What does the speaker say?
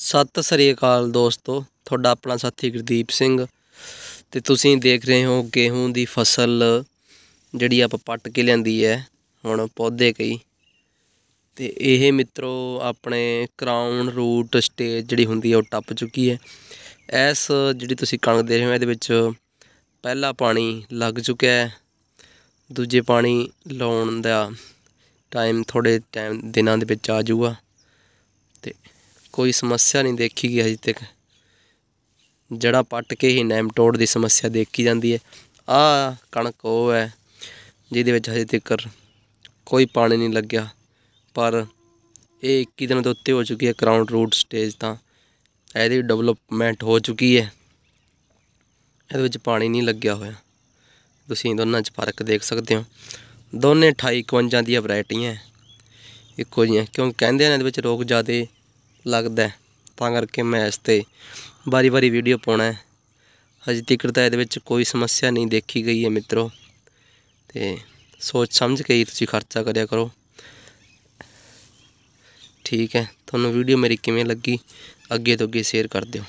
ਸਤਿ ਸ੍ਰੀ ਅਕਾਲ ਦੋਸਤੋ ਤੁਹਾਡਾ ਆਪਣਾ ਸਾਥੀ ਗੁਰਦੀਪ ਸਿੰਘ ਤੇ ਤੁਸੀਂ ਦੇਖ ਰਹੇ ਹੋ ਗੇਹੂੰ ਦੀ ਫਸਲ ਜਿਹੜੀ ਆਪਾਂ ਪੱਟ ਕੇ ਲਿਆਂਦੀ ਹੈ ਹੁਣ ਪੌਦੇ ਕਈ ਤੇ ਇਹ ਮਿੱਤਰੋ ਆਪਣੇ ਕਰਾਊਨ ਰੂਟ ਸਟੇਜ ਜਿਹੜੀ ਹੁੰਦੀ ਹੈ ਉਹ ਟੱਪ ਚੁੱਕੀ ਹੈ ਇਸ ਜਿਹੜੀ ਤੁਸੀਂ ਕਣਕ ਦੇ ਰਹੇ ਹੋ ਇਹਦੇ ਵਿੱਚ ਪਹਿਲਾ ਪਾਣੀ ਲੱਗ ਚੁੱਕਿਆ ਹੈ ਦੂਜੇ ਪਾਣੀ ਲਾਉਣ ਦਾ ਟਾਈਮ ਥੋੜੇ ਟਾਈਮ ਦਿਨਾਂ ਦੇ ਵਿੱਚ ਆ ਜਾਊਗਾ ਤੇ ਕੋਈ ਸਮੱਸਿਆ ਨਹੀਂ ਦੇਖੀ ਗਈ ਹਜੇ ਤੱਕ ਜੜਾ ਪੱਟ ਕੇ ਹੀ ਨੈਮ ਟੋੜ ਦੀ ਸਮੱਸਿਆ ਦੇਖੀ ਜਾਂਦੀ ਹੈ ਆ ਕਣਕ ਉਹ ਹੈ ਜਿਹਦੇ ਵਿੱਚ ਹਜੇ ਤੱਕ ਕੋਈ ਪਾਣੀ ਨਹੀਂ ਲੱਗਿਆ ਪਰ ਇਹ 21 ਦਿਨ ਦੇ ਉੱਤੇ ਹੋ ਚੁੱਕੀ ਹੈ ਕਰਾਊਂਡ ਰੂਟ ਸਟੇਜ ਤਾਂ ਇਹਦੀ ਡਿਵੈਲਪਮੈਂਟ ਹੋ ਚੁੱਕੀ ਹੈ ਇਹਦੇ ਵਿੱਚ ਪਾਣੀ ਨਹੀਂ ਲੱਗਿਆ ਹੋਇਆ ਤੁਸੀਂ ਦੋਨਾਂ 'ਚ ਫਰਕ ਦੇਖ ਸਕਦੇ ਹੋ ਦੋਨੇ 28 51 ਦੀਆਂ ਵੈਰਾਈਟੀਆਂ ਇੱਕੋ ਜੀਆਂ ਕਿਉਂਕਿ ਕਹਿੰਦੇ ਨੇ ਇਹਦੇ ਵਿੱਚ ਰੋਗ ਜ਼ਿਆਦੇ ਲੱਗਦਾ ਤਾਂ ਕਰਕੇ ਮੈਂ ਇਸ ਤੇ ਬਾਰੀ ਬਾਰੀ ਵੀਡੀਓ ਪਾਉਣਾ ਹੈ ਹਜੇ ਤੱਕ ਤਾਂ ਇਹਦੇ ਵਿੱਚ ਕੋਈ ਸਮੱਸਿਆ ਨਹੀਂ ਦੇਖੀ ਗਈ ਹੈ ਮਿੱਤਰੋ ਤੇ ਸੋਚ ਸਮਝ ਕੇ ਹੀ ਤੁਸੀਂ ਖਰਚਾ ਕਰਿਆ ਕਰੋ ਠੀਕ ਹੈ ਤੁਹਾਨੂੰ ਵੀਡੀਓ ਮੇਰੀ ਕਿਵੇਂ ਲੱਗੀ ਅੱਗੇ ਤੋਂ ਅੱਗੇ ਸ਼ੇਅਰ ਕਰ ਦਿਓ